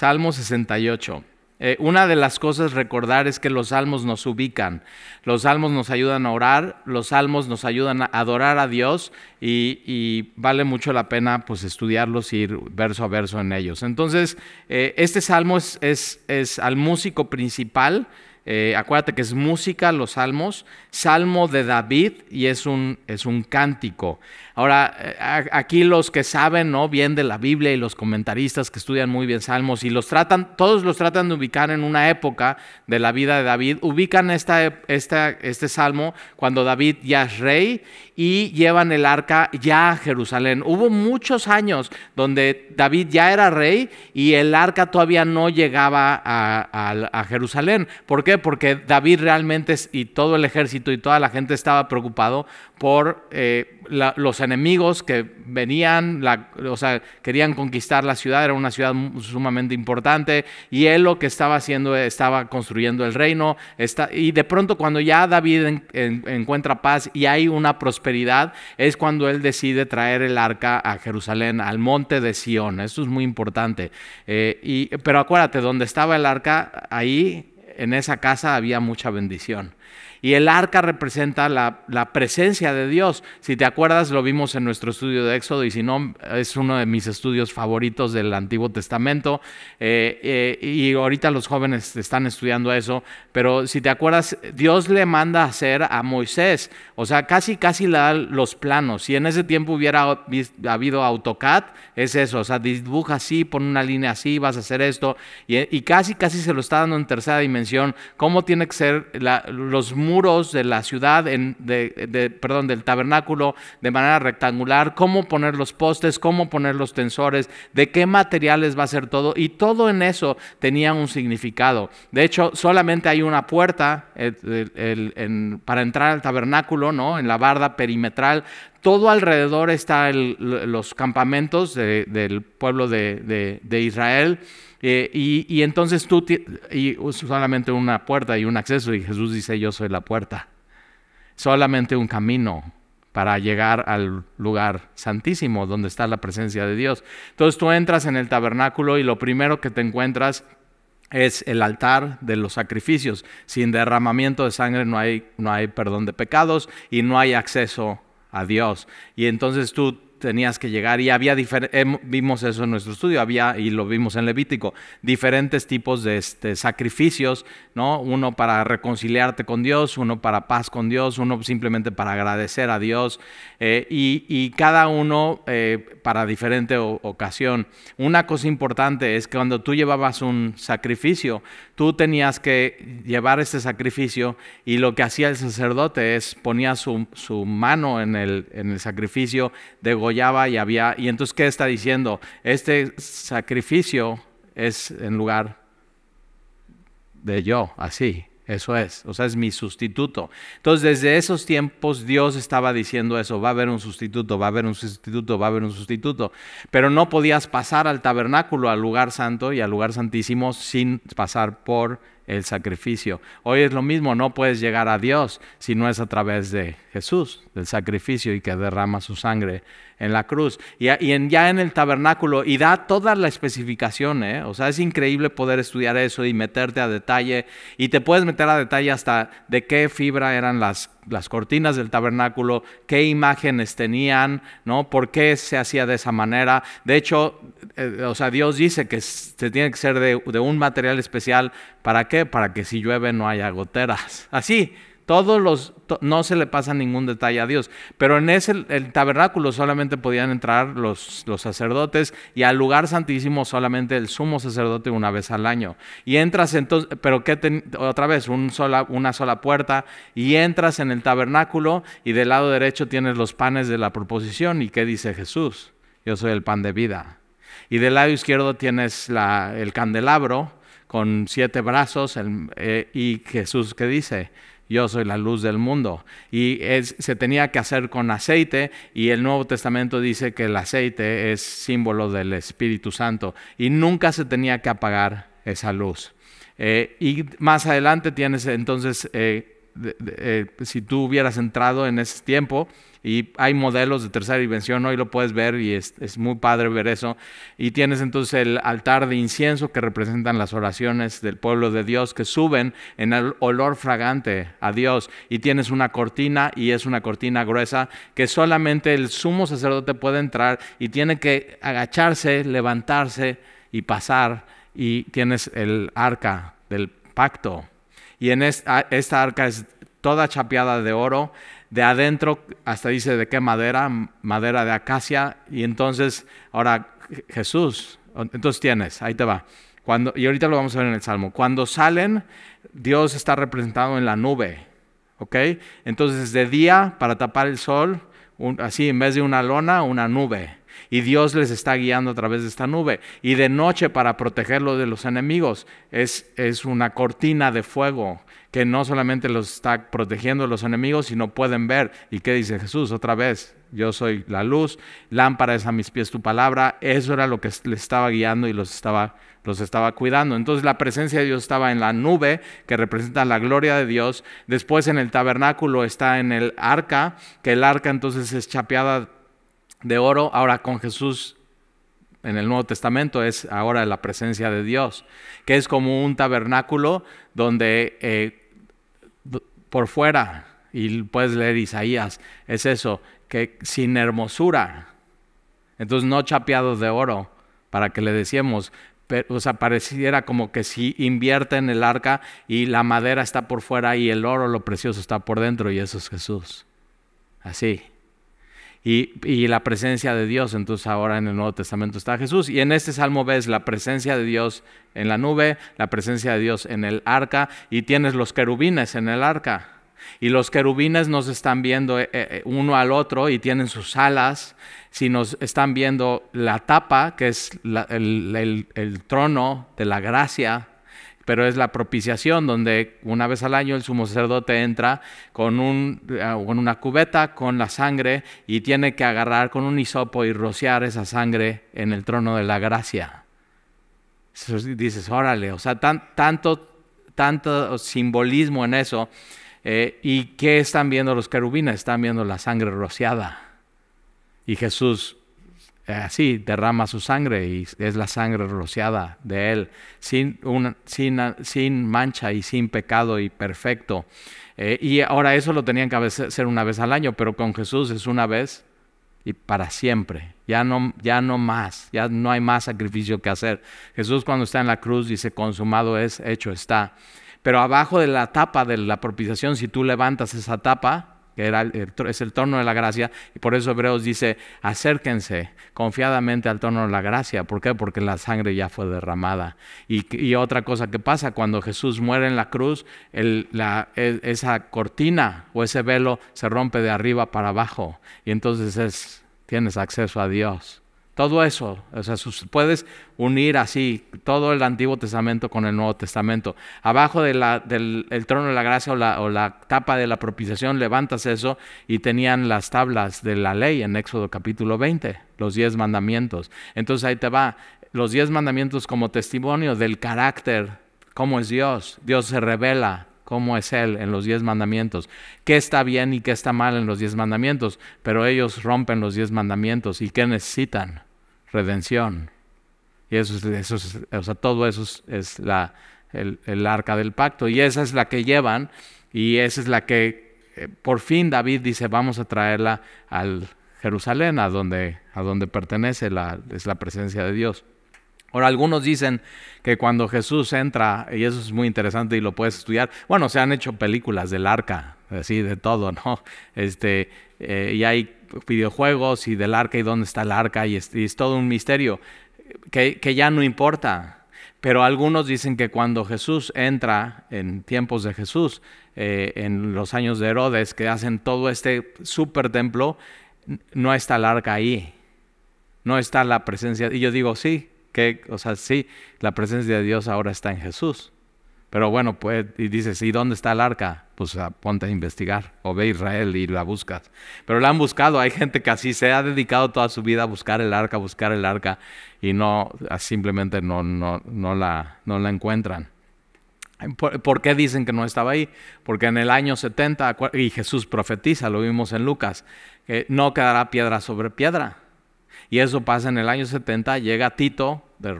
Salmo 68. Eh, una de las cosas recordar es que los salmos nos ubican, los salmos nos ayudan a orar, los salmos nos ayudan a adorar a Dios y, vale mucho la pena pues estudiarlos y ir verso a verso en ellos. Entonces, eh, este salmo es al músico principal, eh, acuérdate que es música, los salmos, salmo de David y es un, es un cántico. Ahora, eh, aquí los que saben ¿no? bien de la Biblia y los comentaristas que estudian muy bien salmos y los tratan, todos los tratan de ubicar en una época de la vida de David, ubican esta, este salmo cuando David ya es rey y llevan el arca ya a Jerusalén. Hubo muchos años donde David ya era rey y el arca todavía no llegaba a, Jerusalén. ¿Por qué? Porque David realmente y todo el ejército y toda la gente estaba preocupado por eh, los enemigos que venían, o sea, querían conquistar la ciudad, era una ciudad sumamente importante, y él lo que estaba haciendo, estaba construyendo el reino, y de pronto cuando ya David encuentra paz y hay una prosperidad, es cuando él decide traer el arca a Jerusalén, al monte de Sión, esto es muy importante, eh, pero acuérdate, donde estaba el arca, ahí en esa casa había mucha bendición. Y el arca representa la, presencia de Dios. Si te acuerdas, lo vimos en nuestro estudio de Éxodo y si no, es uno de mis estudios favoritos del Antiguo Testamento. Eh, eh, y ahorita los jóvenes están estudiando eso. Pero si te acuerdas, Dios le manda hacer a Moisés. O sea, casi, casi le da los planos. Si en ese tiempo hubiera habido AutoCAD, es eso. O sea, dibuja así, pon una línea así, vas a hacer esto. Y, casi, casi se lo está dando en tercera dimensión. ¿Cómo tiene que ser la, los muros de la ciudad, perdón, del tabernáculo de manera rectangular, cómo poner los postes, cómo poner los tensores, de qué materiales va a ser todo. Y todo en eso tenía un significado. De hecho, solamente hay una puerta eh, para entrar al tabernáculo, ¿no? En la barda perimetral. Todo alrededor están los campamentos del pueblo de, de Israel. Eh, y, y, entonces tú y solamente una puerta y un acceso y Jesús dice yo soy la puerta. Solamente un camino para llegar al lugar santísimo donde está la presencia de Dios. Entonces tú entras en el tabernáculo y lo primero que te encuentras es el altar de los sacrificios. Sin derramamiento de sangre no hay, no hay perdón de pecados y no hay acceso a Dios. Y entonces tú tenías que llegar y había eh, vimos eso en nuestro estudio, había y lo vimos en Levítico, diferentes tipos de este, sacrificios, ¿no? Uno para reconciliarte con Dios, uno para paz con Dios, uno simplemente para agradecer a Dios eh, y, cada uno eh, para diferente ocasión. Una cosa importante es que cuando tú llevabas un sacrificio, tú tenías que llevar este sacrificio y lo que hacía el sacerdote es ponía su, mano en el, en el sacrificio, de y había... Y entonces, ¿qué está diciendo? Este sacrificio es en lugar de yo, así. Eso es, o sea, es mi sustituto. Entonces, desde esos tiempos Dios estaba diciendo eso, va a haber un sustituto, va a haber un sustituto, va a haber un sustituto. Pero no podías pasar al tabernáculo, al lugar santo y al lugar santísimo sin pasar por el sacrificio. Hoy es lo mismo, no puedes llegar a Dios si no es a través de Jesús, del sacrificio y que derrama su sangre en la cruz. Y, en, ya en el tabernáculo, y da toda la especificación, ¿eh? o sea, es increíble poder estudiar eso y meterte a detalle, y te puedes meter a detalle hasta de qué fibra eran las las cortinas del tabernáculo, qué imágenes tenían, ¿no? ¿Por qué se hacía de esa manera? De hecho, eh, o sea, Dios dice que se tiene que ser de, de un material especial. ¿Para qué? Para que si llueve no haya goteras. Así, todos los, no se le pasa ningún detalle a Dios. Pero en ese el tabernáculo solamente podían entrar los, sacerdotes y al lugar santísimo solamente el sumo sacerdote una vez al año. Y entras entonces, pero ¿qué otra vez, sola, una sola puerta y entras en el tabernáculo y del lado derecho tienes los panes de la proposición. ¿Y qué dice Jesús? Yo soy el pan de vida. Y del lado izquierdo tienes el candelabro con siete brazos eh, y Jesús que dice, yo soy la luz del mundo. Y se tenía que hacer con aceite y el Nuevo Testamento dice que el aceite es símbolo del Espíritu Santo y nunca se tenía que apagar esa luz. Eh, y más adelante tienes entonces, eh, eh, si tú hubieras entrado en ese tiempo, y hay modelos de tercera dimensión, hoy lo puedes ver y es, muy padre ver eso. Y tienes entonces el altar de incienso que representan las oraciones del pueblo de Dios que suben en el olor fragante a Dios. Y tienes una cortina y es una cortina gruesa que solamente el sumo sacerdote puede entrar y tiene que agacharse, levantarse y pasar. Y tienes el arca del pacto. Y en esta, esta arca es toda chapeada de oro de adentro, hasta dice de qué madera, madera de acacia, y entonces, ahora Jesús, entonces tienes, ahí te va. Cuando, y ahorita lo vamos a ver en el Salmo. Cuando salen, Dios está representado en la nube, ¿ok? Entonces de día, para tapar el sol, así en vez de una lona, una nube. Y Dios les está guiando a través de esta nube. Y de noche para protegerlo de los enemigos. Es, es una cortina de fuego que no solamente los está protegiendo los enemigos, sino pueden ver. ¿Y qué dice Jesús otra vez? Yo soy la luz, lámpara es a mis pies tu palabra. Eso era lo que les estaba guiando y los estaba, los estaba cuidando. Entonces la presencia de Dios estaba en la nube, que representa la gloria de Dios. Después en el tabernáculo está en el arca, que el arca entonces es chapeada de oro. Ahora con Jesús en el Nuevo Testamento es ahora la presencia de Dios, que es como un tabernáculo donde eh, por fuera, y puedes leer Isaías, es eso, que sin hermosura, entonces no chapeados de oro, para que le decíamos, pero, o sea, pareciera como que si invierte en el arca y la madera está por fuera y el oro, lo precioso, está por dentro, y eso es Jesús. Así y, la presencia de Dios. Entonces ahora en el Nuevo Testamento está Jesús. Y en este salmo ves la presencia de Dios en la nube, la presencia de Dios en el arca y tienes los querubines en el arca. Y los querubines nos están viendo eh, eh, eh, uno al otro y tienen sus alas. Si nos están viendo la tapa, que es el trono de la gracia, pero es la propiciación, donde una vez al año el sumo sacerdote entra con, un, eh, con una cubeta con la sangre y tiene que agarrar con un hisopo y rociar esa sangre en el trono de la gracia. dices, órale, o sea, tanto, tanto simbolismo en eso. Eh, ¿Y qué están viendo los querubines? Están viendo la sangre rociada. Y Jesús así derrama su sangre y es la sangre rociada de él, sin, una, sin, mancha y sin pecado y perfecto. Eh, y ahora eso lo tenían que hacer una vez al año, pero con Jesús es una vez y para siempre. Ya no, ya no más, ya no hay más sacrificio que hacer. Jesús cuando está en la cruz dice, consumado es, hecho está. Pero abajo de la tapa de la propiciación, si tú levantas esa tapa, es el trono de la gracia, y por eso Hebreos dice, acérquense confiadamente al trono de la gracia. ¿Por qué? Porque la sangre ya fue derramada. Y, otra cosa que pasa, cuando Jesús muere en la cruz, e, esa cortina o ese velo se rompe de arriba para abajo, y entonces es, tienes acceso a Dios. Todo eso, o sea, puedes unir así todo el Antiguo Testamento con el Nuevo Testamento. Abajo del trono de la gracia o la, o la, tapa de la propiciación, levantas eso y tenían las tablas de la ley en Éxodo capítulo 20, los diez mandamientos. Entonces ahí te va, los diez mandamientos como testimonio del carácter, cómo es Dios. Dios se revela, cómo es Él en los diez mandamientos, qué está bien y qué está mal en los diez mandamientos, pero ellos rompen los diez mandamientos y qué necesitan redención. Y eso, es, eso o sea, todo eso es, la, el, arca del pacto. Y esa es la que llevan y esa es la que eh, por fin David dice, vamos a traerla al Jerusalén, a donde, a donde pertenece, la, es la presencia de Dios. Ahora, algunos dicen que cuando Jesús entra, y eso es muy interesante y lo puedes estudiar, bueno, se han hecho películas del arca, así de todo, ¿no? Este, eh, y hay videojuegos y del arca y dónde está el arca y es, todo un misterio que, ya no importa. Pero algunos dicen que cuando Jesús entra, en tiempos de Jesús, eh, en los años de Herodes, que hacen todo este super templo, no está el arca ahí, no está la presencia. Y yo digo, sí, que, o sea, sí, la presencia de Dios ahora está en Jesús. Pero bueno, pues, y dices, ¿y dónde está el arca? Pues ah, ponte a investigar, o ve a Israel y la buscas. Pero la han buscado, hay gente que así se ha dedicado toda su vida a buscar el arca, a buscar el arca, y no, ah, simplemente no, no, la, no la encuentran. ¿Por, qué dicen que no estaba ahí? Porque en el año 70, y Jesús profetiza, lo vimos en Lucas, que no quedará piedra sobre piedra. Y eso pasa en el año 70, llega Tito de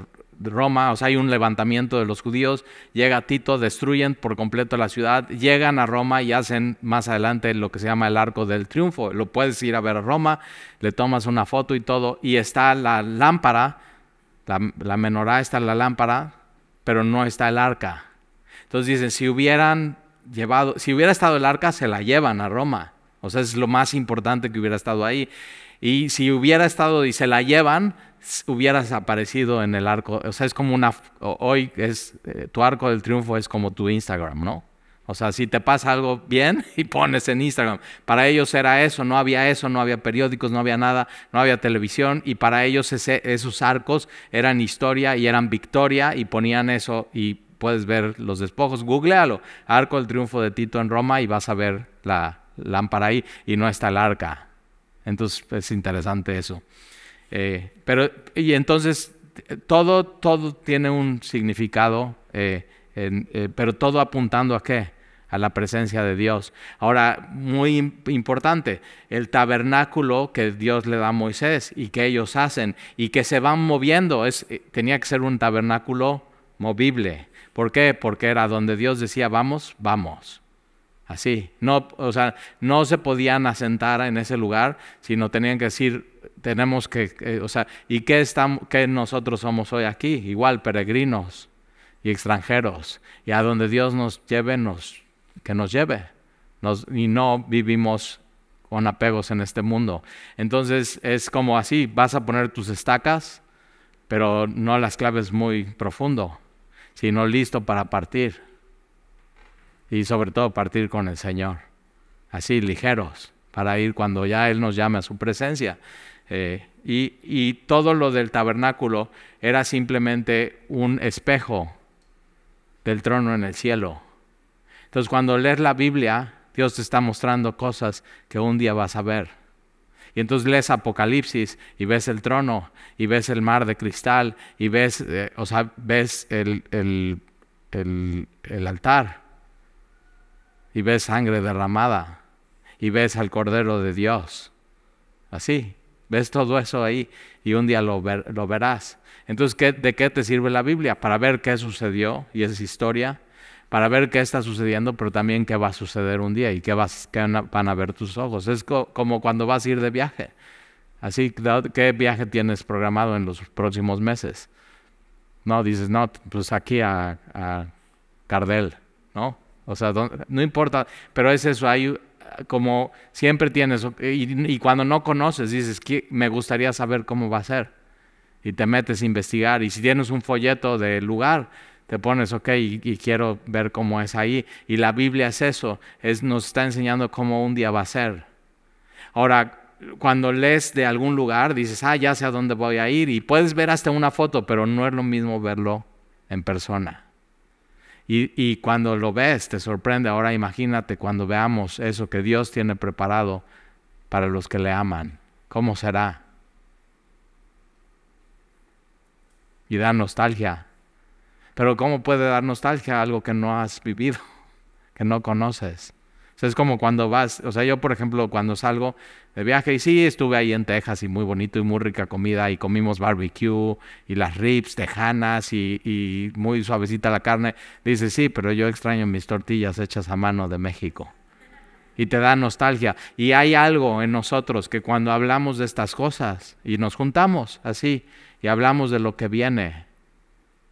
Roma, o sea, hay un levantamiento de los judíos, llega Tito, destruyen por completo la ciudad, llegan a Roma y hacen más adelante lo que se llama el Arco del Triunfo. Lo puedes ir a ver a Roma, le tomas una foto y todo, y está la lámpara, la, la menorá está la lámpara, pero no está el arca. Entonces dicen, si hubieran llevado, si hubiera estado el arca, se la llevan a Roma. O sea, es lo más importante que hubiera estado ahí. Y si hubiera estado y se la llevan, hubieras aparecido en el arco. O sea, es como una. Hoy es. Eh, tu arco del triunfo es como tu Instagram, ¿no? O sea, si te pasa algo bien y pones en Instagram. Para ellos era eso, no había eso, no había periódicos, no había nada, no había televisión y para ellos esos arcos eran historia y eran victoria y ponían eso y puedes ver los despojos. Googlealo, Arco del Triunfo de Tito en Roma y vas a ver la lámpara ahí y no está el arca, entonces es interesante eso. Eh, pero, y entonces todo, todo tiene un significado, eh, eh, pero todo apuntando a qué? A la presencia de Dios. Ahora, muy importante, el tabernáculo que Dios le da a Moisés y que ellos hacen y que se van moviendo, es, tenía que ser un tabernáculo movible. ¿Por qué? Porque era donde Dios decía, vamos, vamos así. No, o sea, no se podían asentar en ese lugar, sino tenían que decir, tenemos que, eh, o sea, ¿y qué, estamos, nosotros somos hoy aquí? Igual, peregrinos y extranjeros, y a donde Dios nos lleve, nos, que nos lleve. y no vivimos con apegos en este mundo. Entonces es como así, vas a poner tus estacas, pero no las claves muy profundo, sino listo para partir y sobre todo partir con el Señor, así ligeros, para ir cuando ya Él nos llame a su presencia. Eh, y, todo lo del tabernáculo era simplemente un espejo del trono en el cielo. Entonces cuando lees la Biblia, Dios te está mostrando cosas que un día vas a ver. Y entonces lees Apocalipsis y ves el trono y ves el mar de cristal y ves, eh, o ves el, el, el, el altar y ves sangre derramada y ves al Cordero de Dios. Así, ves todo eso ahí y un día lo, lo verás. Entonces, ¿qué, ¿de qué te sirve la Biblia? Para ver qué sucedió y esa historia, para ver qué está sucediendo, pero también qué va a suceder un día y qué, vas, qué van a ver tus ojos. Es como cuando vas a ir de viaje. Así, ¿qué viaje tienes programado en los próximos meses? No, dices, no, pues aquí a, a Cardel, ¿no? O sea, no importa, pero es eso, hay como siempre tienes, y, cuando no conoces, dices, me gustaría saber cómo va a ser. Y te metes a investigar, y si tienes un folleto del lugar, te pones, ok, y, quiero ver cómo es ahí. Y la Biblia es eso, es, nos está enseñando cómo un día va a ser. Ahora, cuando lees de algún lugar, dices, ah, ya sé a dónde voy a ir, y puedes ver hasta una foto, pero no es lo mismo verlo en persona. Y, cuando lo ves te sorprende. Ahora imagínate cuando veamos eso que Dios tiene preparado para los que le aman. ¿Cómo será? Y da nostalgia. Pero ¿cómo puede dar nostalgia algo que no has vivido, que no conoces? es como cuando vas, o sea, yo por ejemplo cuando salgo de viaje y sí, estuve ahí en Texas y muy bonito y muy rica comida y comimos barbecue y las ribs tejanas y, y muy suavecita la carne. Dices, sí, pero yo extraño mis tortillas hechas a mano de México. Y te da nostalgia. Y hay algo en nosotros que cuando hablamos de estas cosas y nos juntamos así y hablamos de lo que viene,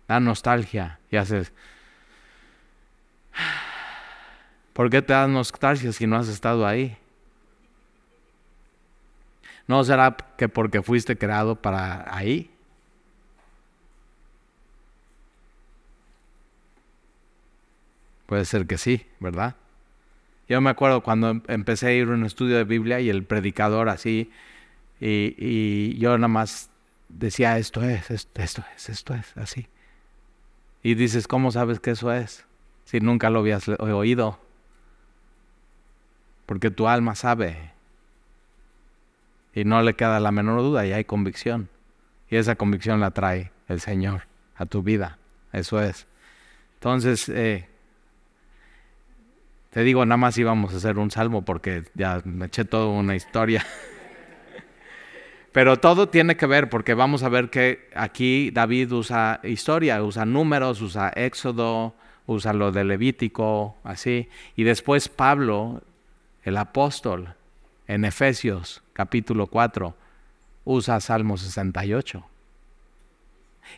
da nostalgia y haces... ¿Por qué te dan nostalgia si no has estado ahí? ¿No será que porque fuiste creado para ahí? Puede ser que sí, ¿verdad? Yo me acuerdo cuando em-, empecé a ir a un estudio de Biblia y el predicador así, y, y yo nada más decía, esto es, esto, esto es, esto es, así. Y dices, ¿cómo sabes que eso es? Si nunca lo habías oído porque tu alma sabe y no le queda la menor duda y hay convicción. Y esa convicción la trae el Señor a tu vida. Eso es. Entonces, eh, te digo, nada más íbamos a hacer un salmo porque ya me eché toda una historia. Pero todo tiene que ver porque vamos a ver que aquí David usa historia, usa números, usa Éxodo, usa lo de Levítico, así. Y después Pablo el apóstol en Efesios capítulo 4 usa Salmo 68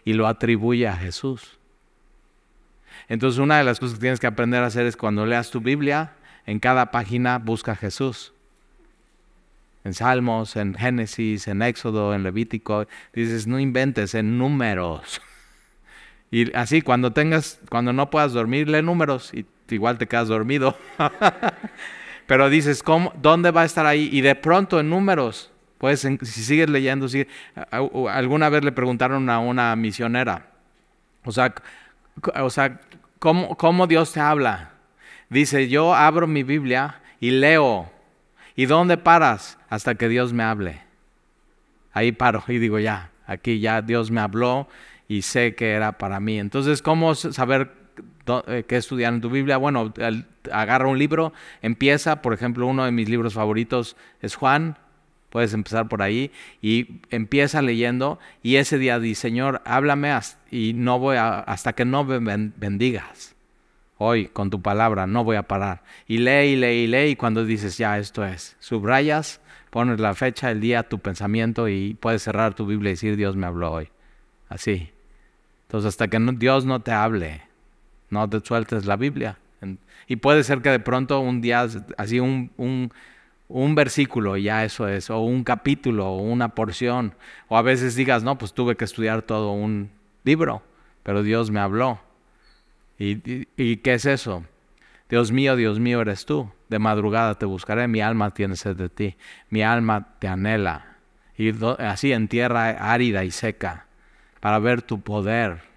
y lo atribuye a Jesús. Entonces una de las cosas que tienes que aprender a hacer es cuando leas tu Biblia, en cada página busca a Jesús. En Salmos, en Génesis, en Éxodo, en Levítico, dices, no inventes, en números. Y así, cuando tengas, cuando no puedas dormir, lee números y igual te quedas dormido. Pero dices, ¿cómo, ¿dónde va a estar ahí? Y de pronto en números, pues si sigues leyendo, alguna vez le preguntaron a una misionera, o sea, o sea ¿cómo, ¿cómo Dios te habla? Dice, yo abro mi Biblia y leo. ¿Y dónde paras? Hasta que Dios me hable. Ahí paro y digo, ya, aquí ya Dios me habló y sé que era para mí. Entonces, ¿cómo saber eh, que estudiar en tu Biblia. Bueno, agarra un libro, empieza, por ejemplo, uno de mis libros favoritos es Juan, puedes empezar por ahí y empieza leyendo y ese día di, Señor, háblame y no voy hasta que no me bendigas. Hoy con tu palabra no voy a parar. Y lee y lee y lee y cuando dices, ya, esto es, subrayas, pones la fecha, el día, tu pensamiento y puedes cerrar tu Biblia y decir, Dios me habló hoy. Así. Entonces, hasta que Dios no te hable, no te sueltes la Biblia. Y puede ser que de pronto un día, así un, un, versículo, ya eso es, o un capítulo, o una porción, o a veces digas, no, pues tuve que estudiar todo un libro, pero Dios me habló. ¿Y, qué es eso? Dios mío, Dios mío eres tú, de madrugada te buscaré, mi alma tiene sed de ti, mi alma te anhela, y así en tierra árida y seca, para ver tu poder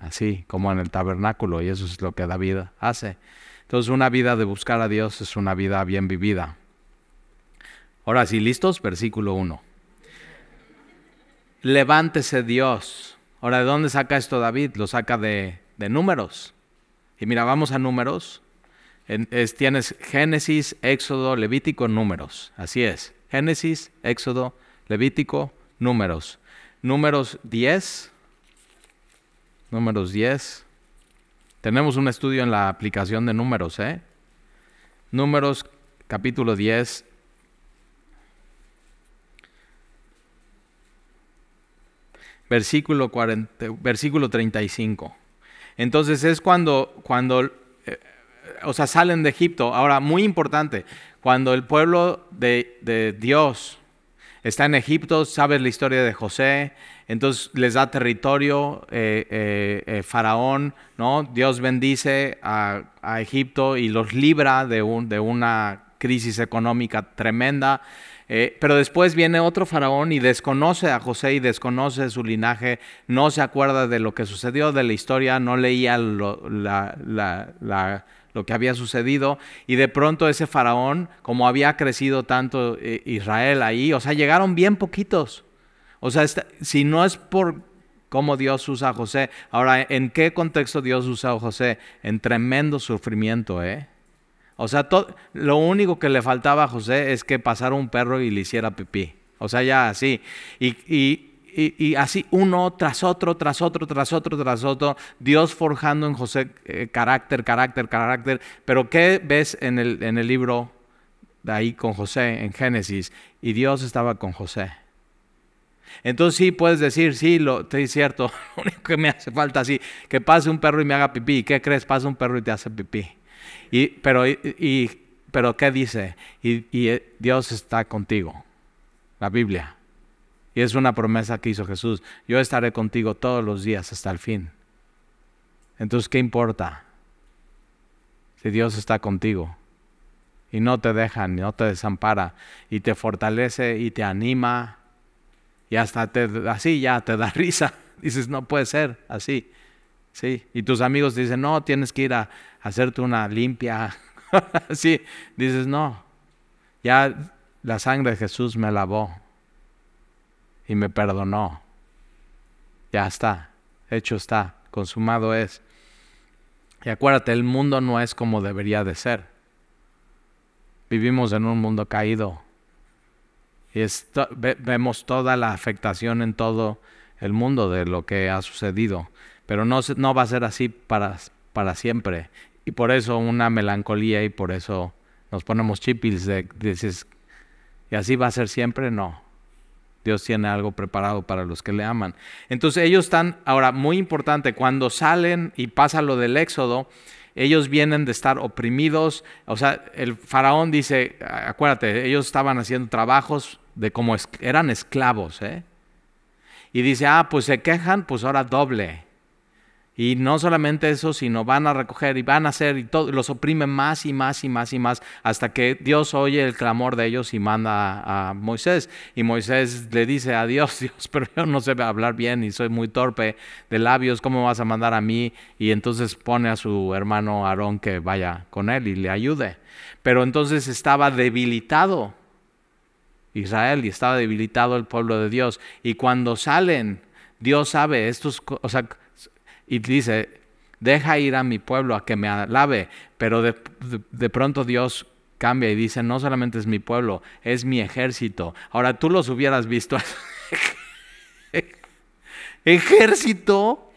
así como en el tabernáculo, y eso es lo que David hace. Entonces una vida de buscar a Dios es una vida bien vivida. Ahora sí, listos, versículo 1. Levántese Dios. Ahora, ¿de dónde saca esto David? Lo saca de, de números. Y mira, vamos a números. tienes Génesis, Éxodo, Levítico, números. Así es. Génesis, Éxodo, Levítico, números. Números 10, Números 10. Tenemos un estudio en la aplicación de números, ¿eh? Números capítulo 10. Versículo, 40, versículo 35. Entonces es cuando, cuando eh, o sea, salen de Egipto. Ahora, muy importante, cuando el pueblo de, de Dios está en Egipto, sabes la historia de José, entonces les da territorio eh, eh, eh, Faraón, ¿no? Dios bendice a, Egipto y los libra de, una crisis económica tremenda. pero después viene otro faraón y desconoce a José y desconoce su linaje, no se acuerda de lo que sucedió, de la historia, no leía lo, lo que había sucedido. Y de pronto ese faraón, como había crecido tanto Israel ahí, o sea, llegaron bien poquitos. O sea, si no es por cómo Dios usa a José, ahora, ¿en qué contexto Dios usa a José? En tremendo sufrimiento, ¿eh? O sea, lo único que le faltaba a José es que pasara un perro y le hiciera pipí. O sea, ya así. Y, así uno tras otro, tras otro, tras otro, tras otro. Dios forjando en José eh, carácter, carácter, carácter. Pero ¿qué ves en el, en el libro de ahí con José, en Génesis? Y Dios estaba con José. Entonces sí puedes decir, sí, lo, estoy cierto, lo único que me hace falta, sí, que pase un perro y me haga pipí. ¿Qué crees? Pasa un perro y te hace pipí. Y, pero, y, pero, ¿qué dice? Y, eh, Dios está contigo, la Biblia. Y es una promesa que hizo Jesús. Yo estaré contigo todos los días hasta el fin. Entonces, ¿qué importa? Si Dios está contigo y no te deja, no te desampara y te fortalece y te anima y hasta así ya te da risa. Dices, no puede ser así. Sí. Y tus amigos dicen, no, tienes que ir a, hacerte una limpia. sí. Dices, no. Ya la sangre de Jesús me lavó y me perdonó. Ya está. Hecho está. Consumado es. Y acuérdate, el mundo no es como debería de ser. Vivimos en un mundo caído y vemos toda la afectación en todo el mundo de lo que ha sucedido, pero no, no va a ser así para, para siempre. Y por eso una melancolía y por eso nos ponemos chipils de, dices, y así va a ser siempre, no. Dios tiene algo preparado para los que le aman. Entonces ellos están, ahora muy importante, cuando salen y pasa lo del éxodo, ellos vienen de estar oprimidos, o sea, el faraón dice, acuérdate, ellos estaban haciendo trabajos de cómo eran esclavos. ¿eh? Y dice, ah, pues se quejan, pues ahora doble. Y no solamente eso, sino van a recoger y van a hacer y todo, los oprimen más y más y más y más hasta que Dios oye el clamor de ellos y manda a, a, Moisés. Y Moisés le dice a Dios, Dios, pero yo no sé hablar bien y soy muy torpe de labios, ¿cómo vas a mandar a mí? Y entonces pone a su hermano Aarón que vaya con él y le ayude. Pero entonces estaba debilitado Israel y estaba debilitado el pueblo de Dios. Y cuando salen, Dios sabe estos, o sea, y dice, deja ir a mi pueblo a que me alabe, pero de, de pronto Dios cambia y dice, no solamente es mi pueblo, es mi ejército. Ahora tú los hubieras visto. ejército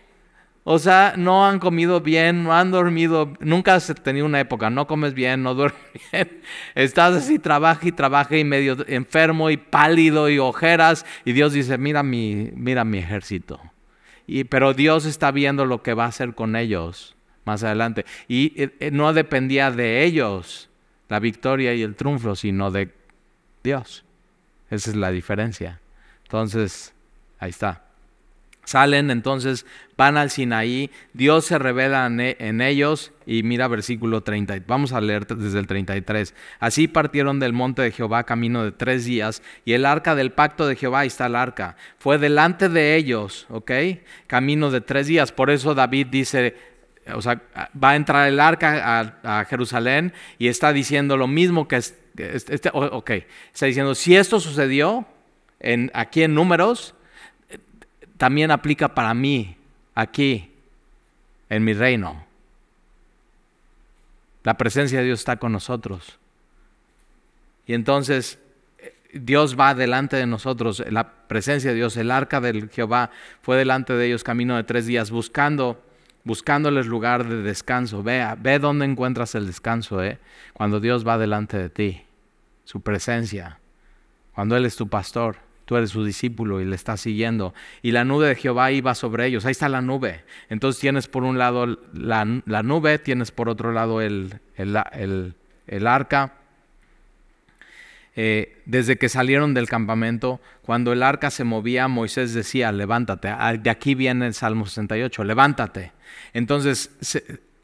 o sea, no han comido bien, no han dormido, nunca has tenido una época, no comes bien, no duermes bien, estás así, trabaja y trabaja y medio enfermo y pálido y ojeras y Dios dice, mira mi, mira mi ejército. Y, pero Dios está viendo lo que va a hacer con ellos más adelante. Y eh, eh, no dependía de ellos la victoria y el triunfo, sino de Dios. Esa es la diferencia. Entonces, ahí está. Salen entonces, van al Sinaí, Dios se revela en, e, ellos y mira versículo 30, vamos a leer desde el 33. Así partieron del monte de Jehová camino de tres días y el arca del pacto de Jehová, ahí está el arca, fue delante de ellos, ¿ok? Camino de tres días, por eso David dice, o sea, va a entrar el arca a, Jerusalén y está diciendo lo mismo que, este, ok, está diciendo, si esto sucedió en, aquí en números, también aplica para mí aquí en mi reino. La presencia de Dios está con nosotros. Y entonces eh, Dios va delante de nosotros, la presencia de Dios, el arca del Jehová fue delante de ellos camino de tres días buscando, buscándoles lugar de descanso. Vea, ve dónde encuentras el descanso, ¿eh? cuando Dios va delante de ti, su presencia, cuando Él es tu pastor tú eres su discípulo y le estás siguiendo. Y la nube de Jehová iba sobre ellos. Ahí está la nube. Entonces tienes por un lado la, nube, tienes por otro lado el, el, el, arca. Eh, desde que salieron del campamento, cuando el arca se movía, Moisés decía, levántate. Ah, de aquí viene el Salmo 68, levántate. Entonces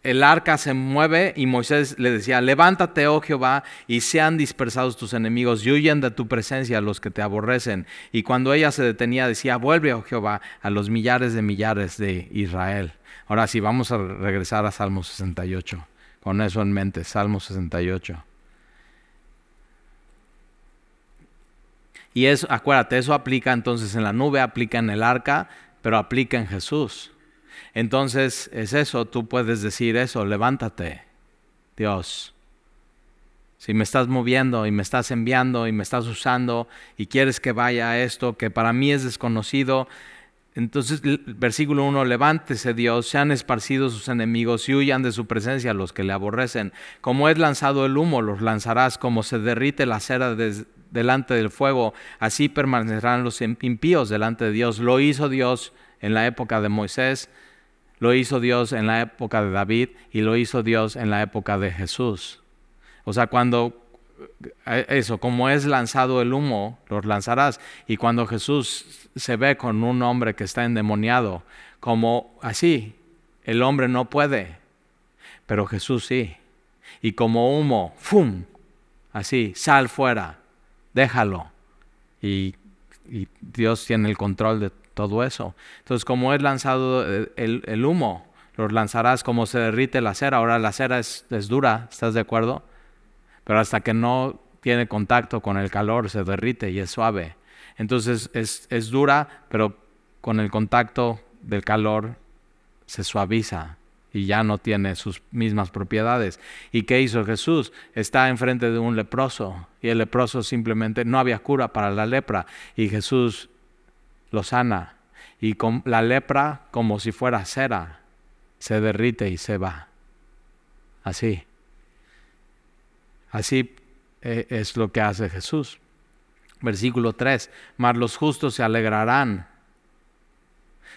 el arca se mueve y Moisés le decía, levántate, oh Jehová, y sean dispersados tus enemigos y huyen de tu presencia los que te aborrecen. Y cuando ella se detenía, decía, vuelve, oh Jehová, a los millares de millares de Israel. Ahora sí, vamos a regresar a Salmo 68, con eso en mente, Salmo 68. Y eso, acuérdate, eso aplica entonces en la nube, aplica en el arca, pero aplica en Jesús. Entonces es eso, tú puedes decir eso, levántate, Dios. Si me estás moviendo y me estás enviando y me estás usando y quieres que vaya a esto que para mí es desconocido, entonces versículo 1, levántese Dios, sean esparcidos sus enemigos y huyan de su presencia los que le aborrecen. Como es lanzado el humo, los lanzarás, como se derrite la cera delante del fuego, así permanecerán los impíos delante de Dios. Lo hizo Dios en la época de Moisés lo hizo Dios en la época de David y lo hizo Dios en la época de Jesús. O sea, cuando eh, eso, como es lanzado el humo, los lanzarás. Y cuando Jesús se ve con un hombre que está endemoniado, como así, el hombre no puede, pero Jesús sí. Y como humo, ¡fum! Así, sal fuera, déjalo. Y, y Dios tiene el control de todo eso. Entonces, como es lanzado eh, el, humo, lo lanzarás como se derrite la cera. Ahora la cera es, dura, ¿estás de acuerdo? Pero hasta que no tiene contacto con el calor, se derrite y es suave. Entonces es, es dura, pero con el contacto del calor se suaviza y ya no tiene sus mismas propiedades. ¿Y qué hizo Jesús? Está enfrente de un leproso y el leproso simplemente no había cura para la lepra y Jesús lo sana y con la lepra como si fuera cera se derrite y se va. Así. Así eh, es lo que hace Jesús. Versículo 3, mas los justos se alegrarán,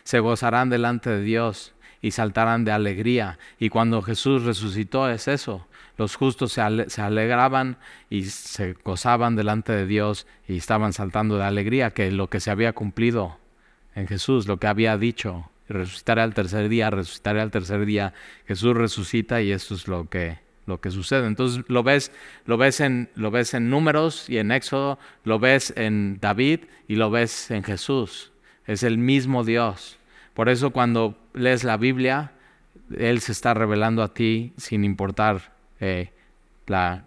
se gozarán delante de Dios y saltarán de alegría. Y cuando Jesús resucitó es eso, los justos se, alegraban y se gozaban delante de Dios y estaban saltando de alegría que lo que se había cumplido en Jesús, lo que había dicho, resucitaré al tercer día, resucitaré al tercer día. Jesús resucita y eso es lo que lo que sucede. Entonces lo ves, lo ves en, lo ves en números y en Éxodo, lo ves en David y lo ves en Jesús. Es el mismo Dios. Por eso cuando lees la Biblia, Él se está revelando a ti sin importar eh, la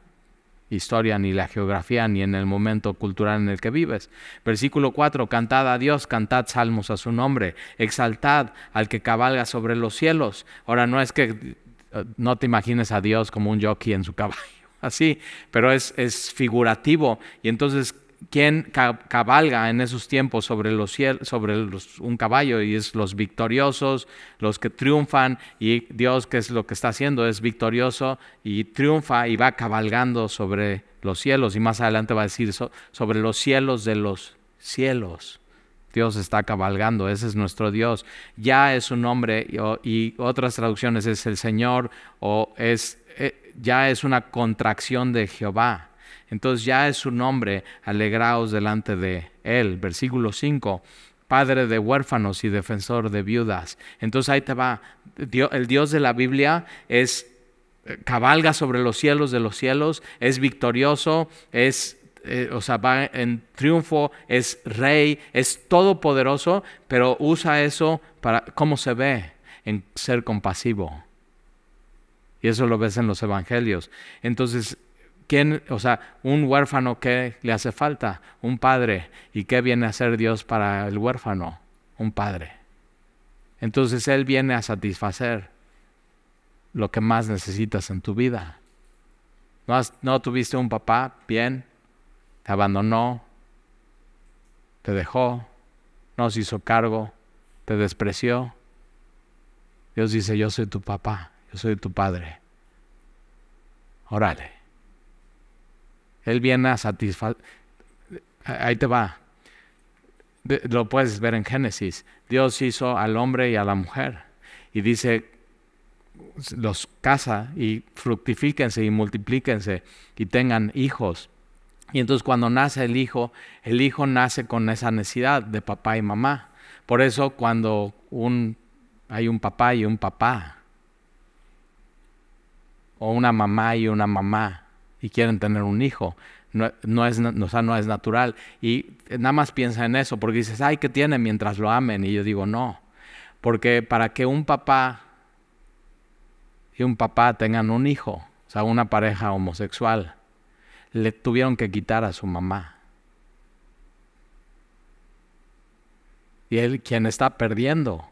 historia, ni la geografía, ni en el momento cultural en el que vives. Versículo 4, cantad a Dios, cantad salmos a su nombre, exaltad al que cabalga sobre los cielos. Ahora no es que eh, no te imagines a Dios como un jockey en su caballo, así, pero es, es figurativo. Y entonces quien cabalga en esos tiempos sobre, los, sobre un caballo y es los victoriosos, los que triunfan y Dios que es lo que está haciendo es victorioso y triunfa y va cabalgando sobre los cielos y más adelante va a decir sobre los cielos de los cielos. Dios está cabalgando, ese es nuestro Dios. Ya es un nombre y, otras traducciones es el Señor o es eh, ya es una contracción de Jehová entonces ya es su nombre, alegraos delante de él. Versículo 5 padre de huérfanos y defensor de viudas. Entonces ahí te va. el Dios de la Biblia es eh, cabalga sobre los cielos de los cielos, es victorioso, es eh, o sea, va en triunfo, es rey, es todopoderoso, pero usa eso para cómo se ve en ser compasivo. Y eso lo ves en los evangelios. Entonces, o sea, un huérfano qué le hace falta? Un padre. ¿Y qué viene a hacer Dios para el huérfano? Un padre. Entonces Él viene a satisfacer lo que más necesitas en tu vida. No, no tuviste un papá bien, te abandonó, te dejó, no se hizo cargo, te despreció. Dios dice, yo soy tu papá, yo soy tu padre. Órale. Él viene a satisfacer. Ahí te va. lo puedes ver en Génesis. Dios hizo al hombre y a la mujer. Y dice, los casa y fructifíquense y multiplíquense y tengan hijos. Y entonces cuando nace el hijo, el hijo nace con esa necesidad de papá y mamá. Por eso cuando hay un papá y un papá, o una mamá y una mamá, y quieren tener un hijo. No, es, no, o sea, no es natural. Y eh, nada más piensa en eso, porque dices, ay, ¿qué tiene mientras lo amen? Y yo digo, no. Porque para que un papá y un papá tengan un hijo, o sea, una pareja homosexual, le tuvieron que quitar a su mamá. Y él quien está perdiendo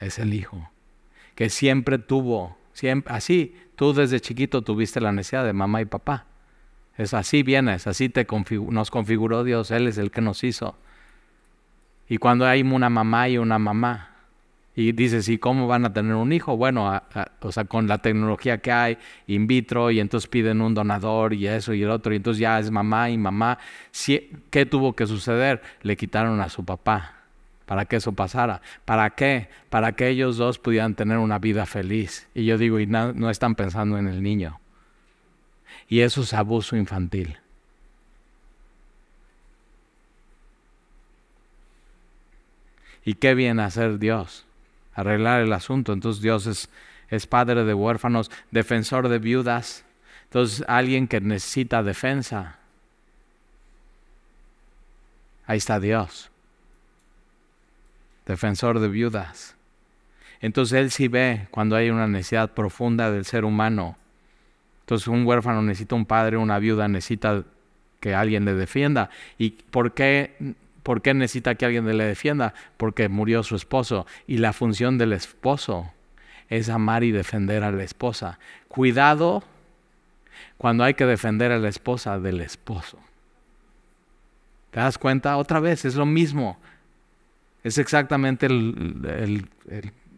es el hijo, que siempre tuvo, siempre, así, Tú desde chiquito tuviste la necesidad de mamá y papá. Es así vienes, así te nos configuró Dios, Él es el que nos hizo. Y cuando hay una mamá y una mamá, y dices, ¿y cómo van a tener un hijo? Bueno, o sea, con la tecnología que hay, in vitro, y entonces piden un donador y eso y el otro, y entonces ya es mamá y mamá. ¿Qué tuvo que suceder? Le quitaron a su papá para que eso pasara. ¿Para qué? Para que ellos dos pudieran tener una vida feliz. Y yo digo, y no, están pensando en el niño. Y eso es abuso infantil. ¿Y qué viene a hacer Dios? Arreglar el asunto. Entonces Dios es padre de huérfanos, defensor de viudas. Entonces alguien que necesita defensa. Ahí está Dios defensor de viudas. Entonces él sí ve cuando hay una necesidad profunda del ser humano. Entonces un huérfano necesita un padre, una viuda necesita que alguien le defienda. ¿Y por qué, por qué necesita que alguien le defienda? Porque murió su esposo. Y la función del esposo es amar y defender a la esposa. Cuidado cuando hay que defender a la esposa del esposo. ¿Te das cuenta? Otra vez, es lo mismo. Es exactamente el,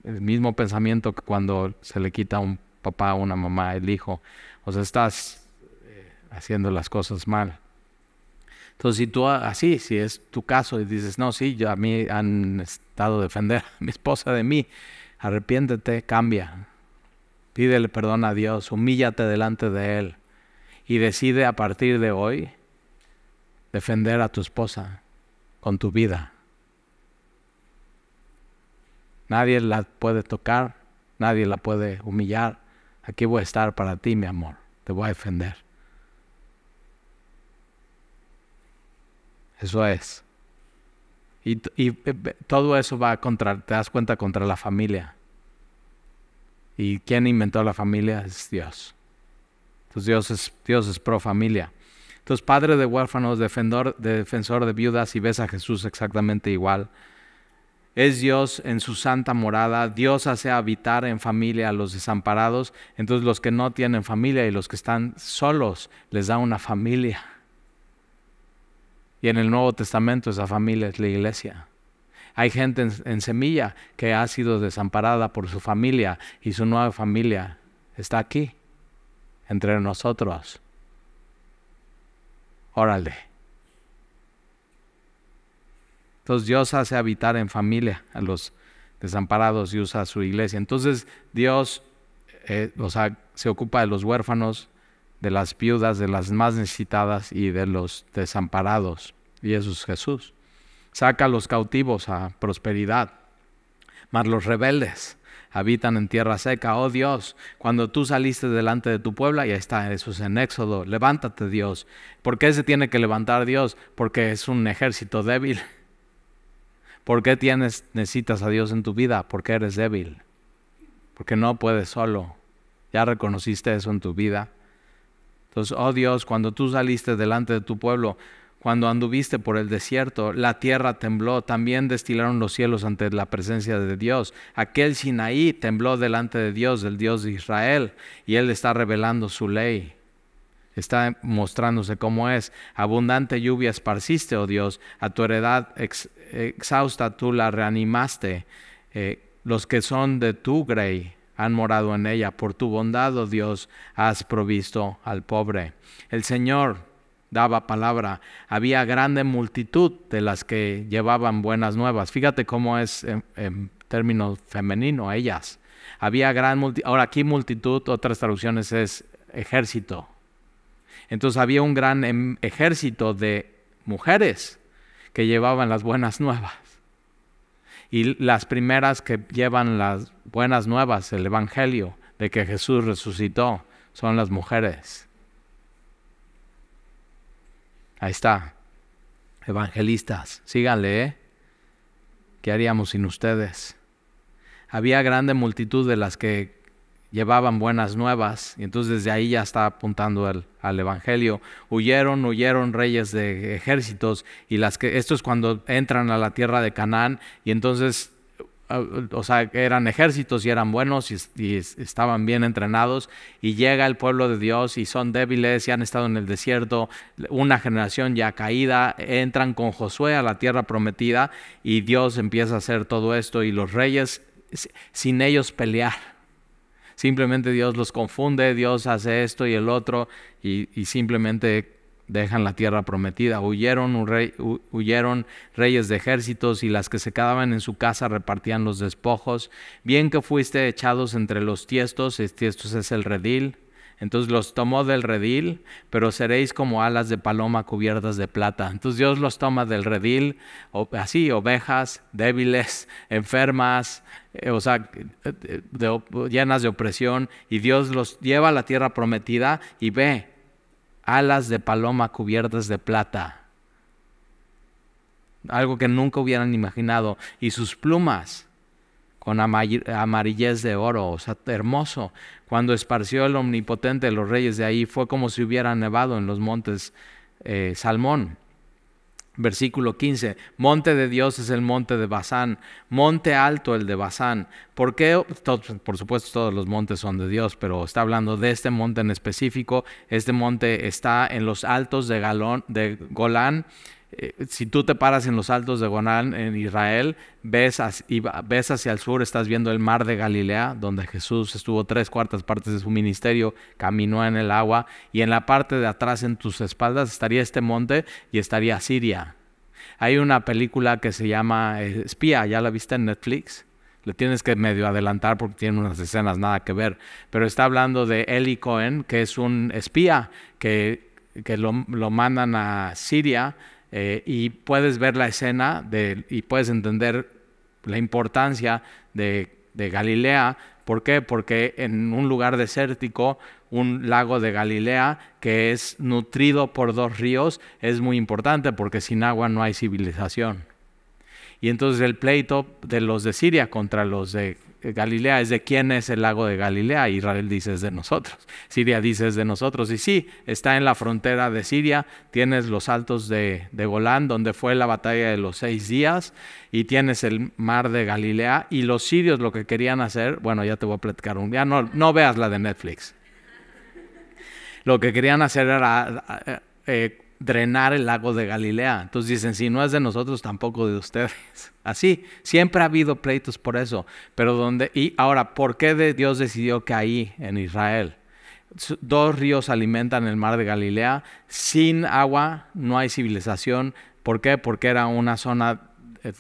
mismo pensamiento que cuando se le quita a un papá, a una mamá, el hijo. O sea, estás eh, haciendo las cosas mal. Entonces, si tú ah, así, si es tu caso y dices, no, sí, a mí han estado defender a mi esposa de mí, arrepiéntete, cambia. Pídele perdón a Dios, humíllate delante de Él y decide a partir de hoy defender a tu esposa con tu vida. Nadie la puede tocar, nadie la puede humillar. Aquí voy a estar para ti, mi amor. Te voy a defender. Eso es. Y, y, todo eso va contra, te das cuenta, contra la familia. ¿Y quién inventó la familia? Es Dios. Entonces Dios es, pro familia. Entonces, padre de huérfanos, defensor, de defensor de viudas, y ves a Jesús exactamente igual. Es Dios en su santa morada, Dios hace habitar en familia a los desamparados, entonces los que no tienen familia y los que están solos les da una familia. Y en el Nuevo Testamento esa familia es la iglesia. Hay gente en, semilla que ha sido desamparada por su familia y su nueva familia está aquí, entre nosotros. Órale. Entonces Dios hace habitar en familia a los desamparados y usa su iglesia. Entonces Dios, eh, se ocupa de los huérfanos, de las viudas, de las más necesitadas y de los desamparados. Y eso es Jesús. Saca a los cautivos a prosperidad, mas los rebeldes habitan en tierra seca. Oh Dios, cuando tú saliste delante de tu pueblo, y está, eso es en Éxodo, levántate Dios. ¿Por qué se tiene que levantar Dios? Porque es un ejército débil ¿Por qué tienes, necesitas a Dios en tu vida? Porque eres débil. Porque no puedes solo. Ya reconociste eso en tu vida. Entonces, oh Dios, cuando tú saliste delante de tu pueblo, cuando anduviste por el desierto, la tierra tembló, también destilaron los cielos ante la presencia de Dios. Aquel Sinaí tembló delante de Dios, el Dios de Israel, y Él está revelando su ley está mostrándose cómo es. Abundante lluvia esparciste, oh Dios, a tu heredad exhausta tú la reanimaste. Eh, los que son de tu grey han morado en ella. Por tu bondad, oh Dios, has provisto al pobre. El Señor daba palabra. Había grande multitud de las que llevaban buenas nuevas. Fíjate cómo es en, término términos femenino, ellas. Había gran multitud. Ahora aquí multitud, otras traducciones es ejército entonces había un gran em, ejército de mujeres que llevaban las buenas nuevas. Y las primeras que llevan las buenas nuevas, el Evangelio de que Jesús resucitó, son las mujeres. Ahí está. Evangelistas, síganle, ¿eh? ¿Qué haríamos sin ustedes? Había grande multitud de las que llevaban buenas nuevas y entonces desde ahí ya está apuntando al, al Evangelio. Huyeron, huyeron reyes de ejércitos y las que, esto es cuando entran a la tierra de Canaán y entonces ah, o sea, eran ejércitos y eran buenos y, estaban bien entrenados y llega el pueblo de Dios y son débiles y han estado en el desierto, una generación ya caída, entran con Josué a la tierra prometida y Dios empieza a hacer todo esto y los reyes sin ellos pelear simplemente Dios los confunde, Dios hace esto y el otro, y, simplemente dejan la tierra prometida. Huyeron, huyeron reyes de ejércitos y las que se quedaban en su casa repartían los despojos. Bien que fuiste echados entre los tiestos, este tiestos es el redil, entonces los tomó del redil, pero seréis como alas de paloma cubiertas de plata. Entonces Dios los toma del redil, así, ovejas débiles, enfermas, eh, o sea, eh, llenas de opresión, y Dios los lleva a la tierra prometida y ve alas de paloma cubiertas de plata. Algo que nunca hubieran imaginado. Y sus plumas con amarillez de oro, o sea, hermoso. Cuando esparció el omnipotente los reyes de ahí, fue como si hubiera nevado en los montes eh, Salmón. Versículo 15, monte de Dios es el monte de Bazán, monte alto el de Bazán. ¿Por qué? Por supuesto todos los montes son de Dios, pero está hablando de este monte en específico. Este monte está en los altos de, Galón, de Golán, eh, si tú te paras en los altos de Gonán en Israel, ves, ves hacia el sur, estás viendo el mar de Galilea, donde Jesús estuvo tres cuartas partes de su ministerio, caminó en el agua, y en la parte de atrás, en tus espaldas, estaría este monte y estaría Siria. Hay una película que se llama eh, Espía, ¿ya la viste en Netflix? le tienes que medio adelantar porque tiene unas escenas nada que ver, pero está hablando de Eli Cohen, que es un espía que, lo, lo, mandan a Siria eh, y puedes ver la escena y puedes entender la importancia de, de Galilea. ¿Por qué? Porque en un lugar desértico, un lago de Galilea que es nutrido por dos ríos es muy importante porque sin agua no hay civilización. Y entonces el pleito de los de Siria contra los de eh, Galilea es de quién es el lago de Galilea. Israel dice es de nosotros. Siria dice es de nosotros. Y sí, está en la frontera de Siria. Tienes los altos de, Golán, donde fue la batalla de los seis días. Y tienes el mar de Galilea. Y los sirios lo que querían hacer, bueno, ya te voy a platicar un día. No, veas la de Netflix. Lo que querían hacer era eh, eh, drenar el lago de Galilea. Entonces dicen, si no es de nosotros, tampoco de ustedes. Así, siempre ha habido pleitos por eso. Pero donde, y ahora, ¿por qué Dios decidió que ahí, en Israel? Dos ríos alimentan el mar de Galilea. Sin agua no hay civilización. ¿Por qué? Porque era una zona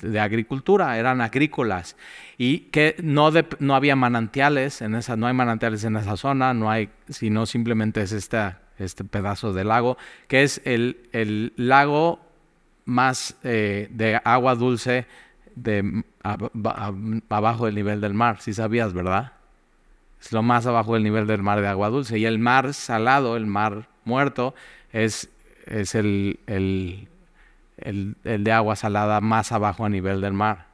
de agricultura, eran agrícolas. Y que no, no había manantiales, en esa, no hay manantiales en esa zona, no hay, sino simplemente es esta este pedazo de lago, que es el, lago más eh, de agua dulce de, abajo del nivel del mar, si sabías, ¿verdad? Es lo más abajo del nivel del mar de agua dulce. Y el mar salado, el mar muerto, es, el, el, el de agua salada más abajo a nivel del mar.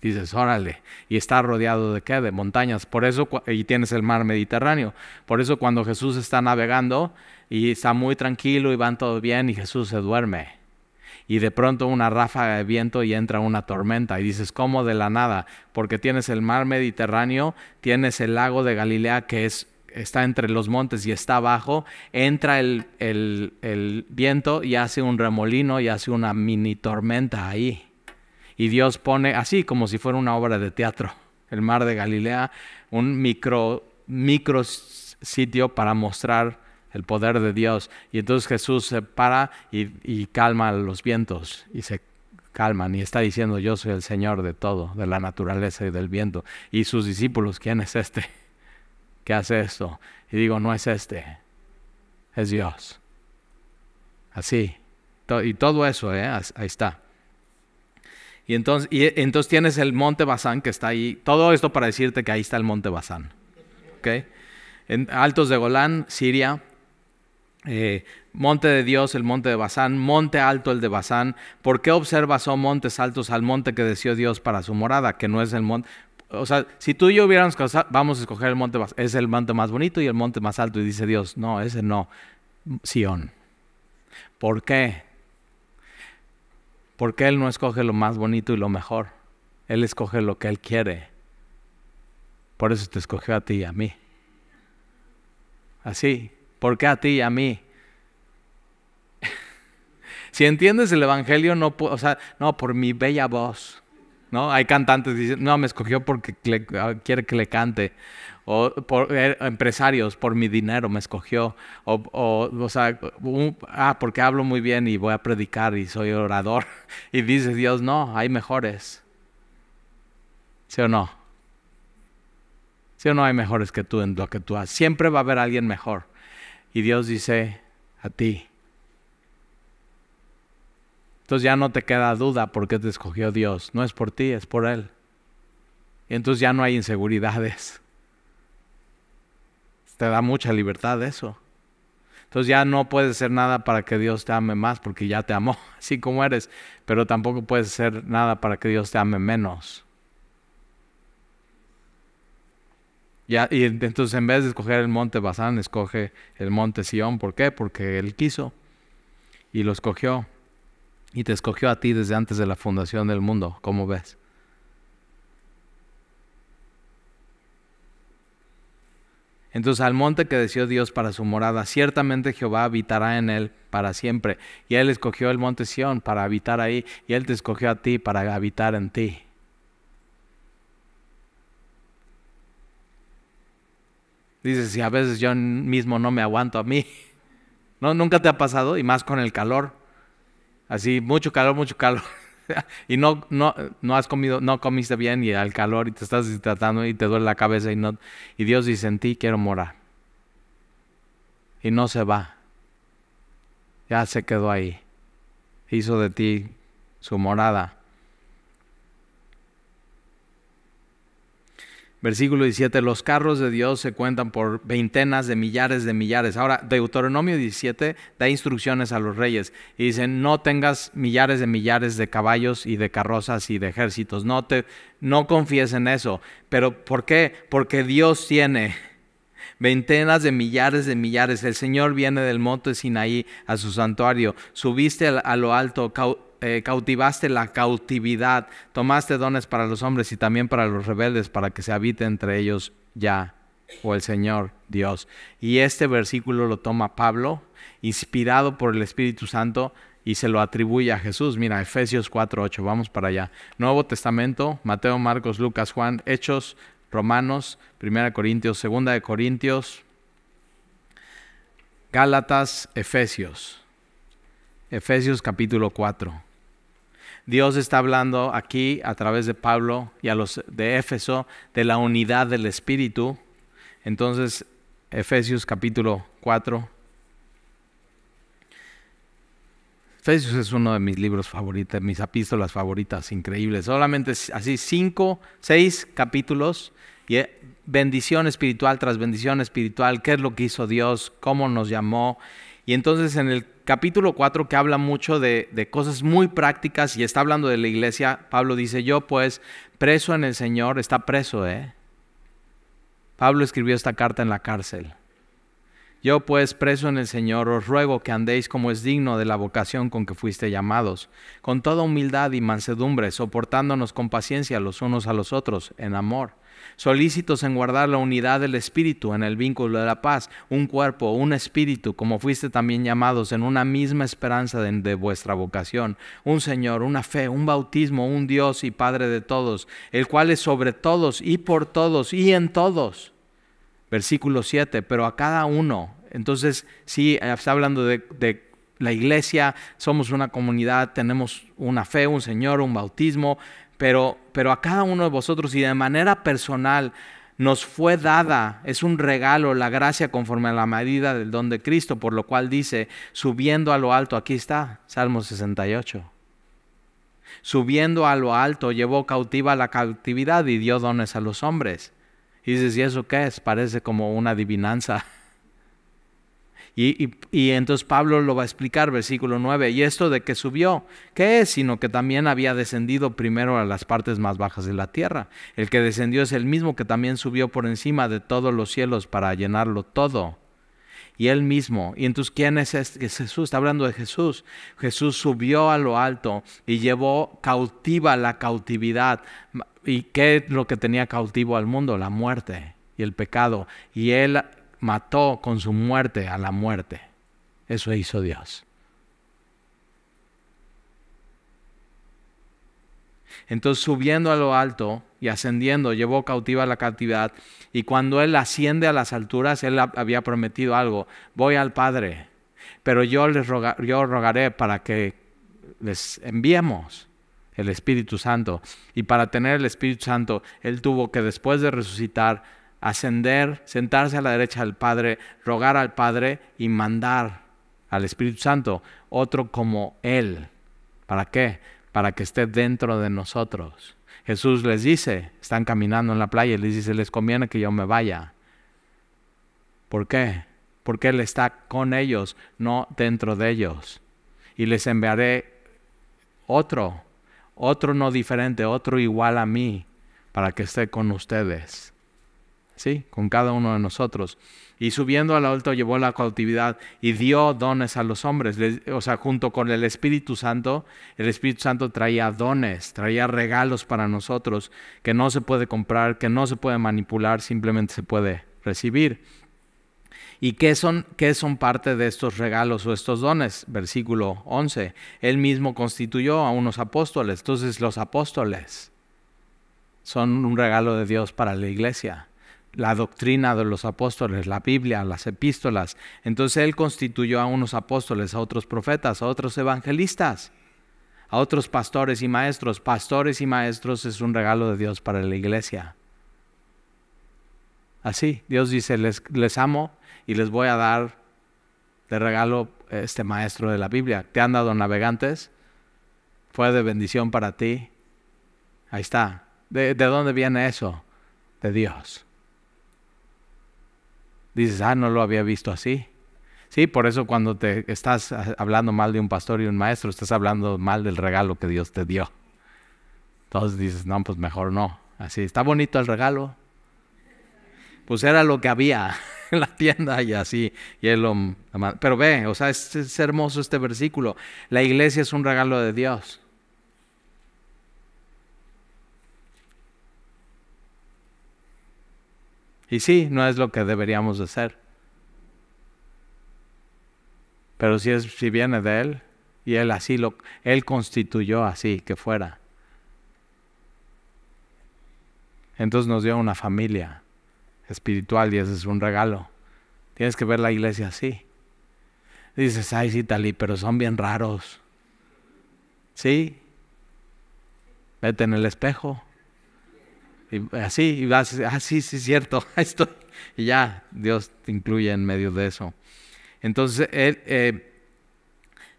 Dices, órale, y está rodeado de qué? De montañas. Por eso, y tienes el mar Mediterráneo. Por eso cuando Jesús está navegando y está muy tranquilo y van todo bien y Jesús se duerme. Y de pronto una ráfaga de viento y entra una tormenta. Y dices, ¿cómo de la nada? Porque tienes el mar Mediterráneo, tienes el lago de Galilea que es está entre los montes y está abajo, entra el, el, el, viento y hace un remolino y hace una mini tormenta ahí y Dios pone así como si fuera una obra de teatro, el mar de Galilea, un micro, sitio para mostrar el poder de Dios. Y entonces Jesús se para y, calma los vientos y se calman y está diciendo yo soy el Señor de todo, de la naturaleza y del viento. Y sus discípulos, ¿quién es este? ¿Qué hace esto? Y digo, no es este, es Dios. Así. Y todo eso, ¿eh? ahí está. Y e, entonces, tienes el monte Bazán que está ahí. Todo esto para decirte que ahí está el monte Bazán. ¿Okay? En Altos de Golán, Siria. Eh, monte de Dios, el monte de Bazán, monte alto el de Bazán. ¿Por qué observas, son oh montes altos, al monte que deseó Dios para su morada, que no es el monte? O sea, si tú y yo hubiéramos vamos a escoger el monte, es el monte más bonito y el monte más alto, y dice Dios, no, ese no, Sión. ¿Por qué? Porque Él no escoge lo más bonito y lo mejor. Él escoge lo que Él quiere. Por eso te escogió a ti y a mí. Así. ¿Por qué a ti y a mí? si entiendes el Evangelio, no, o sea, no por mi bella voz. ¿no? Hay cantantes que dicen, no, me escogió porque ah, quiere que le cante o por eh, empresarios, por mi dinero me escogió, o, o, sea, ah, porque hablo muy bien y voy a predicar y soy orador, y dice Dios, no, hay mejores. ¿Sí o no? ¿Sí o no hay mejores que tú en lo que tú haces? Siempre va a haber alguien mejor. Y Dios dice a ti. Entonces ya no te queda duda porque te escogió Dios. No es por ti, es por Él. Y entonces ya no hay inseguridades te da mucha libertad eso. Entonces ya no puedes hacer nada para que Dios te ame más porque ya te amó así como eres, pero tampoco puedes hacer nada para que Dios te ame menos. Ya, y entonces en vez de escoger el monte Bazán, escoge el monte Sión. ¿Por qué? Porque Él quiso y lo escogió. Y te escogió a ti desde antes de la fundación del mundo, ¿cómo ves? Entonces al monte que deseó Dios para su morada, ciertamente Jehová habitará en él para siempre. Y él escogió el monte Sión para habitar ahí, y él te escogió a ti para habitar en ti. Dices, si a veces yo mismo no me aguanto a mí. No, nunca te ha pasado, y más con el calor. Así, mucho calor, mucho calor. y no, no, no has comido, no comiste bien y al calor y te estás deshidratando y te duele la cabeza y no, y Dios dice en ti quiero morar. Y no se va. Ya se quedó ahí. Hizo de ti su morada. Versículo 17, los carros de Dios se cuentan por veintenas de millares de millares. Ahora, Deuteronomio 17 da instrucciones a los reyes y dice: no tengas millares de millares de caballos y de carrozas y de ejércitos, no, te, no confíes en eso. Pero ¿por qué? Porque Dios tiene veintenas de millares de millares. El Señor viene del monte Sinaí a su santuario, subiste a lo alto, eh, cautivaste la cautividad, tomaste dones para los hombres y también para los rebeldes, para que se habite entre ellos ya, o el Señor Dios. Y este versículo lo toma Pablo, inspirado por el Espíritu Santo, y se lo atribuye a Jesús. Mira, Efesios 4:8, vamos para allá. Nuevo Testamento, Mateo, Marcos, Lucas, Juan, Hechos, Romanos, 1 Corintios, 2 de Corintios, Gálatas, Efesios. Efesios capítulo 4. Dios está hablando aquí a través de Pablo y a los de Éfeso de la unidad del Espíritu. Entonces, Efesios capítulo 4. Efesios es uno de mis libros favoritos, mis epístolas favoritas, increíbles. Solamente así cinco, seis capítulos y eh, bendición espiritual tras bendición espiritual, qué es lo que hizo Dios, cómo nos llamó y entonces en el capítulo 4 que habla mucho de, de, cosas muy prácticas y está hablando de la iglesia, Pablo dice, yo pues preso en el Señor, está preso, ¿eh? Pablo escribió esta carta en la cárcel. Yo pues preso en el Señor os ruego que andéis como es digno de la vocación con que fuiste llamados, con toda humildad y mansedumbre, soportándonos con paciencia los unos a los otros en amor solícitos en guardar la unidad del Espíritu en el vínculo de la paz, un cuerpo, un espíritu, como fuiste también llamados en una misma esperanza de, vuestra vocación, un Señor, una fe, un bautismo, un Dios y Padre de todos, el cual es sobre todos y por todos y en todos. Versículo 7, pero a cada uno. Entonces, si está hablando de la iglesia, somos una comunidad, tenemos una fe, un Señor, un bautismo, pero, pero a cada uno de vosotros y de manera personal nos fue dada, es un regalo, la gracia conforme a la medida del don de Cristo, por lo cual dice, subiendo a lo alto, aquí está, Salmo 68. Subiendo a lo alto, llevó cautiva la cautividad y dio dones a los hombres. Y dices, ¿y eso qué es? Parece como una adivinanza. Y, entonces Pablo lo va a explicar, versículo 9, y esto de que subió, ¿qué es? Sino que también había descendido primero a las partes más bajas de la tierra. El que descendió es el mismo que también subió por encima de todos los cielos para llenarlo todo. Y él mismo. Y entonces, ¿quién es, este? Jesús? Está hablando de Jesús. Jesús subió a lo alto y llevó cautiva la cautividad. ¿Y qué es lo que tenía cautivo al mundo? La muerte y el pecado. Y él mató con su muerte a la muerte. Eso hizo Dios. Entonces subiendo a lo alto y ascendiendo, llevó cautiva la cautividad. Y cuando Él asciende a las alturas, Él había prometido algo. Voy al Padre, pero yo les yo rogaré para que les enviemos el Espíritu Santo. Y para tener el Espíritu Santo, Él tuvo que después de resucitar, ascender, sentarse a la derecha del Padre, rogar al Padre y mandar al Espíritu Santo otro como Él. ¿Para qué? Para que esté dentro de nosotros. Jesús les dice, están caminando en la playa y les dice, les conviene que yo me vaya. ¿Por qué? Porque Él está con ellos, no dentro de ellos. Y les enviaré otro, otro no diferente, otro igual a mí, para que esté con ustedes. ¿sí? Con cada uno de nosotros. Y subiendo al alto llevó la cautividad y dio dones a los hombres. o sea, junto con el Espíritu Santo, el Espíritu Santo traía dones, traía regalos para nosotros que no se puede comprar, que no se puede manipular, simplemente se puede recibir. ¿Y qué son, qué son parte de estos regalos o estos dones? Versículo 11. Él mismo constituyó a unos apóstoles. Entonces los apóstoles son un regalo de Dios para la iglesia la doctrina de los apóstoles, la Biblia, las epístolas. Entonces Él constituyó a unos apóstoles, a otros profetas, a otros evangelistas, a otros pastores y maestros. Pastores y maestros es un regalo de Dios para la iglesia. Así, Dios dice, les, amo y les voy a dar de regalo este maestro de la Biblia. ¿Te han dado navegantes? Fue de bendición para ti. Ahí está. de dónde viene eso? De Dios dices, ah, no lo había visto así. Sí, por eso cuando te estás ah, hablando mal de un pastor y un maestro, estás hablando mal del regalo que Dios te dio. Entonces dices, no, pues mejor no. Así, está bonito el regalo. Pues era lo que había en la tienda y así. Y él lo, pero ve, o sea, es hermoso este versículo. La iglesia es un regalo de Dios. Y sí, no es lo que deberíamos hacer. Pero si, es, si viene de Él, y Él así lo, Él constituyó así que fuera. Entonces nos dio una familia espiritual y ese es un regalo. Tienes que ver la iglesia así. Dices, ay, sí, Talí, pero son bien raros. Sí. Vete en el espejo. Y así, y así, ah, sí, cierto, estoy. Y ya, Dios te incluye en medio de eso. Entonces, eh,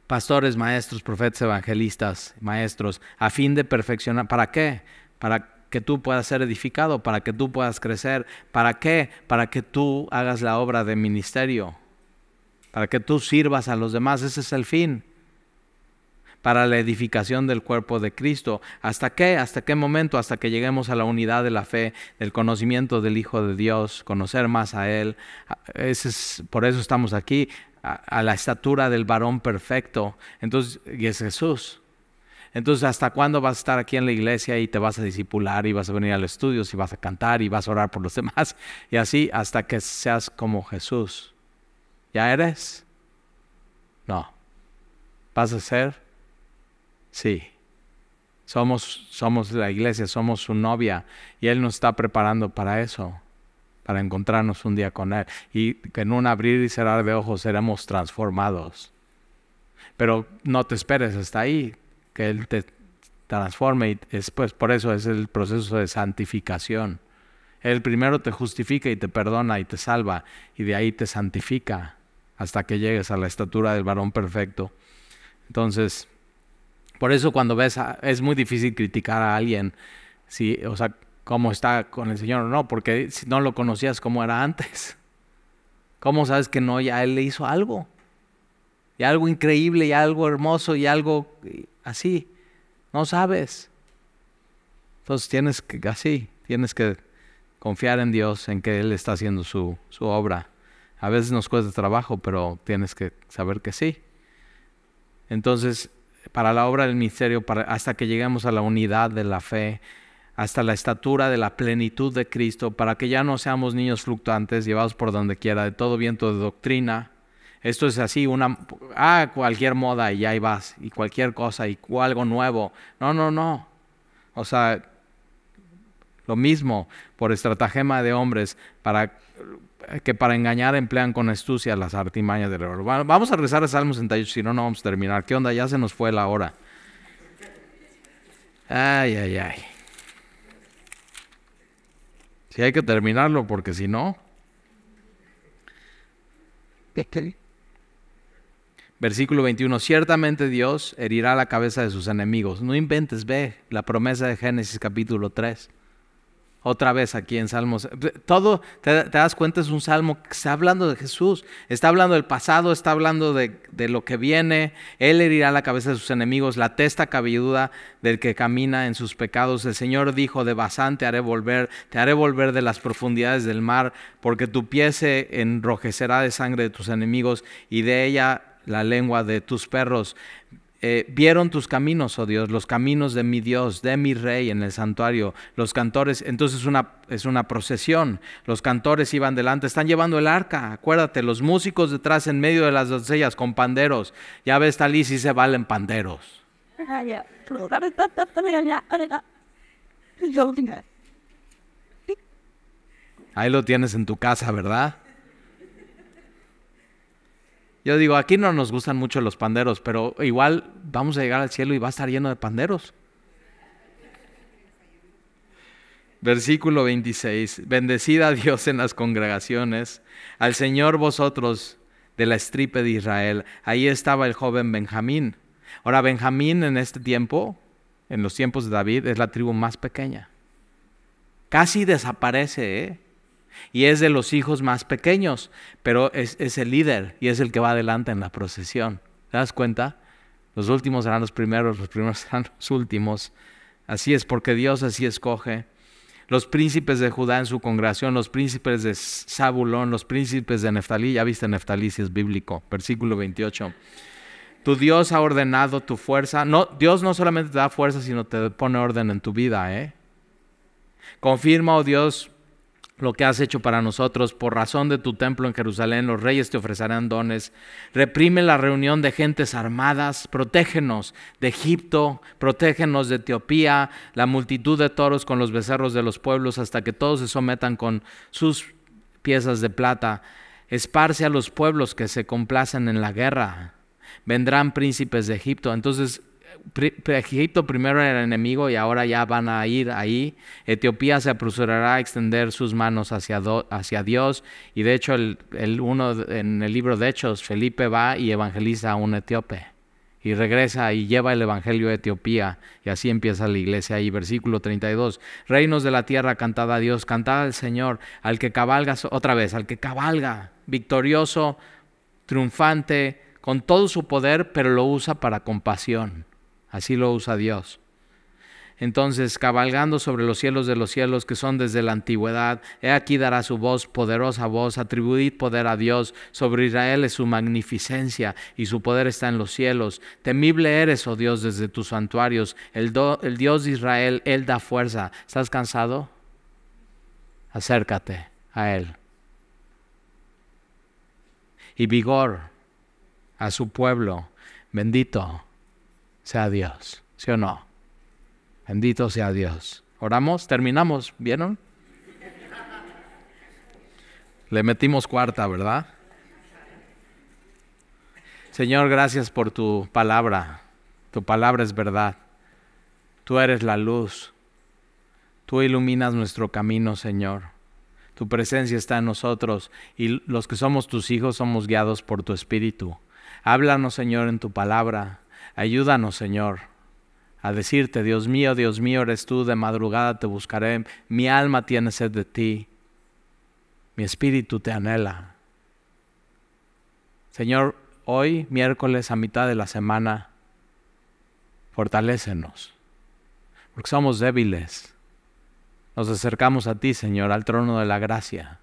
pastores, maestros, profetas, evangelistas, maestros, a fin de perfeccionar, ¿para qué? Para que tú puedas ser edificado, para que tú puedas crecer. ¿Para qué? Para que tú hagas la obra de ministerio, para que tú sirvas a los demás. Ese es el fin para la edificación del cuerpo de Cristo. ¿Hasta qué? ¿Hasta qué momento? Hasta que lleguemos a la unidad de la fe, del conocimiento del Hijo de Dios, conocer más a Él. Ah, es, por eso estamos aquí, a, la estatura del varón perfecto. Entonces, y es Jesús. Entonces, ¿hasta cuándo vas a estar aquí en la iglesia y te vas a disipular y vas a venir al estudio y vas a cantar y vas a orar por los demás? Y así hasta que seas como Jesús. ¿Ya eres? No. ¿Vas a ser? Sí. Somos, somos la iglesia, somos su novia y Él nos está preparando para eso, para encontrarnos un día con Él. Y que en un abrir y cerrar de ojos seremos transformados. Pero no te esperes hasta ahí, que Él te transforme y después por eso es el proceso de santificación. Él primero te justifica y te perdona y te salva y de ahí te santifica hasta que llegues a la estatura del varón perfecto. Entonces, por eso cuando ves, es muy difícil criticar a alguien, si, o sea, cómo está con el Señor o no, porque si no lo conocías como era antes, ¿cómo sabes que no, ya Él le hizo algo? Y algo increíble, y algo hermoso, y algo eh, así. No sabes. Entonces tienes que, así, tienes que confiar en Dios, en que Él está haciendo su, su obra. A veces nos cuesta trabajo, pero tienes que saber que sí. Entonces, para la obra del misterio, para, hasta que lleguemos a la unidad de la fe, hasta la estatura de la plenitud de Cristo, para que ya no seamos niños fluctuantes, llevados por donde quiera, de todo viento de doctrina. Esto es así, una, ah, cualquier moda y ahí vas, y cualquier cosa y algo nuevo. No, no, no. O sea, lo mismo por estratagema de hombres para que para engañar emplean con astucia las artimañas del error. vamos a rezar a Salmo 68, si no, no vamos a terminar. ¿Qué onda? Ya se nos fue la hora. Ay, ay, ay. Si sí, hay que terminarlo, porque si no. Versículo 21. Ciertamente Dios herirá la cabeza de sus enemigos. No inventes, ve la promesa de Génesis capítulo 3 otra vez aquí en Salmos. Todo, te, das cuenta, es un salmo que está hablando de Jesús, está hablando del pasado, está hablando de, lo que viene. Él herirá la cabeza de sus enemigos, la testa cabelluda del que camina en sus pecados. El Señor dijo, de Bazán te haré volver, te haré volver de las profundidades del mar, porque tu pie se enrojecerá de sangre de tus enemigos y de ella la lengua de tus perros. Eh, vieron tus caminos, oh Dios, los caminos de mi Dios, de mi rey en el santuario. Los cantores, entonces una, es una procesión, los cantores iban delante, están llevando el arca, acuérdate, los músicos detrás en medio de las doncellas con panderos. Ya ves, tal y se valen panderos. Ahí lo tienes en tu casa, ¿verdad? Yo digo, aquí no nos gustan mucho los panderos, pero igual vamos a llegar al cielo y va a estar lleno de panderos. Versículo 26. Bendecida a Dios en las congregaciones, al Señor vosotros de la estripe de Israel. Ahí estaba el joven Benjamín. Ahora, Benjamín en este tiempo, en los tiempos de David, es la tribu más pequeña. Casi desaparece, ¿eh? y es de los hijos más pequeños, pero es, el líder y es el que va adelante en la procesión. ¿Te das cuenta? Los últimos serán los primeros, los primeros serán los últimos. Así es, porque Dios así escoge. Los príncipes de Judá en su congregación, los príncipes de Zabulón, los príncipes de Neftalí, ya viste Neftalí si es bíblico, versículo 28. Tu Dios ha ordenado tu fuerza. No, Dios no solamente te da fuerza, sino te pone orden en tu vida, ¿eh? Confirma, oh Dios, lo que has hecho para nosotros. Por razón de tu templo en Jerusalén, los reyes te ofrecerán dones. Reprime la reunión de gentes armadas. Protégenos de Egipto, protégenos de Etiopía, la multitud de toros con los becerros de los pueblos, hasta que todos se sometan con sus piezas de plata. Esparce a los pueblos que se complacen en la guerra. Vendrán príncipes de Egipto. Entonces Egipto primero era enemigo y ahora ya van a ir ahí. Etiopía se apresurará a extender sus manos hacia, Dios. Y de hecho, el, uno, en el libro de Hechos, Felipe va y evangeliza a un etíope. Y regresa y lleva el Evangelio a Etiopía. Y así empieza la iglesia ahí. Versículo 32. Reinos de la tierra, cantada a Dios, cantada al Señor, al que cabalga, otra vez, al que cabalga, victorioso, triunfante, con todo su poder, pero lo usa para compasión Así lo usa Dios. Entonces, cabalgando sobre los cielos de los cielos que son desde la antigüedad, he aquí dará su voz, poderosa voz, atribuid poder a Dios, sobre Israel es su magnificencia y su poder está en los cielos. Temible eres, oh Dios, desde tus santuarios, el, el Dios de Israel, Él da fuerza. ¿Estás cansado? Acércate a Él. Y vigor a su pueblo, bendito sea Dios, ¿sí o no? Bendito sea Dios. Oramos, terminamos, ¿vieron? Le metimos cuarta, ¿verdad? Señor, gracias por tu palabra. Tu palabra es verdad. Tú eres la luz. Tú iluminas nuestro camino, Señor. Tu presencia está en nosotros y los que somos tus hijos somos guiados por tu Espíritu. Háblanos, Señor, en tu palabra. Ayúdanos, Señor, a decirte, Dios mío, Dios mío, eres tú, de madrugada te buscaré, mi alma tiene sed de ti, mi espíritu te anhela. Señor, hoy, miércoles, a mitad de la semana, fortalécenos, porque somos débiles. Nos acercamos a ti, Señor, al trono de la gracia.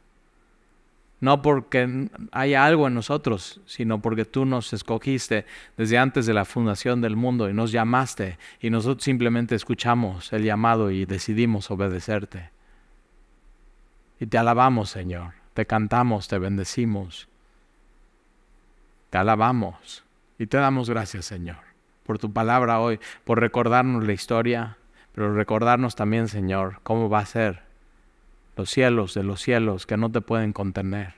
No porque haya algo en nosotros, sino porque tú nos escogiste desde antes de la fundación del mundo y nos llamaste y nosotros simplemente escuchamos el llamado y decidimos obedecerte. Y te alabamos, Señor, te cantamos, te bendecimos, te alabamos y te damos gracias, Señor, por tu palabra hoy, por recordarnos la historia, pero recordarnos también, Señor, cómo va a ser los cielos de los cielos que no te pueden contener.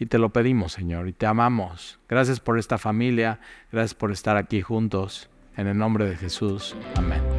Y te lo pedimos, Señor, y te amamos. Gracias por esta familia, gracias por estar aquí juntos. En el nombre de Jesús, amén.